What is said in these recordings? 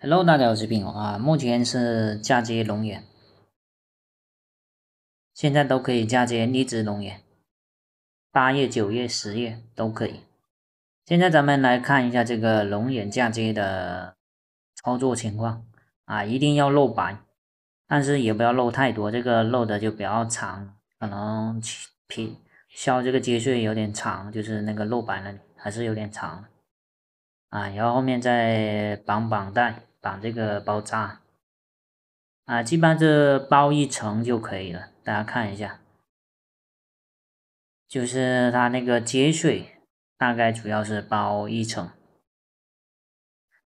Hello，大家好，我是冰龙啊。目前是嫁接龙眼，现在都可以嫁接荔枝龙眼，八月、九月、十月都可以。现在咱们来看一下这个龙眼嫁接的操作情况啊，一定要露白，但是也不要露太多，这个露的就比较长，可能皮削这个接穗有点长，就是那个露白那里还是有点长啊。然后后面再绑绑带。把这个包扎啊，基本上这包一层就可以了。大家看一下，就是它那个接穗，大概主要是包一层。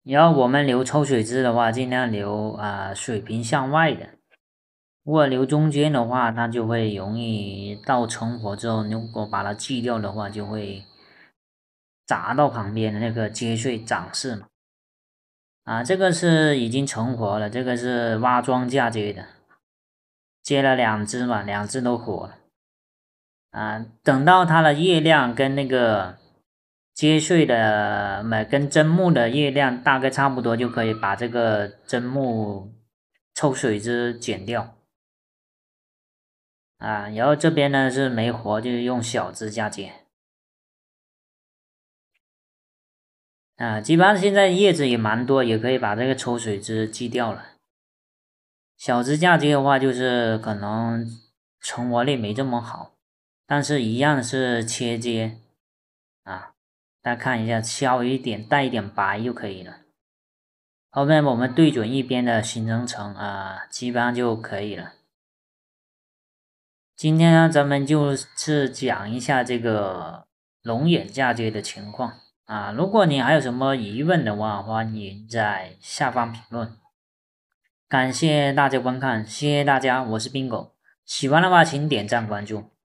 然后我们留抽水枝的话，尽量留啊水平向外的。如果留中间的话，它就会容易到成活之后，如果把它锯掉的话，就会砸到旁边的那个接穗长势嘛。啊，这个是已经成活了，这个是挖桩嫁接的，接了两只嘛，两只都活了。啊，等到它的叶量跟那个接穗的，买跟砧木的叶量大概差不多，就可以把这个砧木抽水枝剪掉。啊，然后这边呢是没活，就是用小枝嫁接。啊，基本上现在叶子也蛮多，也可以把这个抽水枝锯掉了。小枝嫁接的话，就是可能成活率没这么好，但是一样是切接啊。大家看一下，削一点带一点白就可以了。后面我们对准一边的形成层啊，基本上就可以了。今天呢，咱们就是讲一下这个龙眼嫁接的情况。啊，如果你还有什么疑问的话，欢迎在下方评论。感谢大家观看，谢谢大家，我是冰狗。喜欢的话请点赞关注。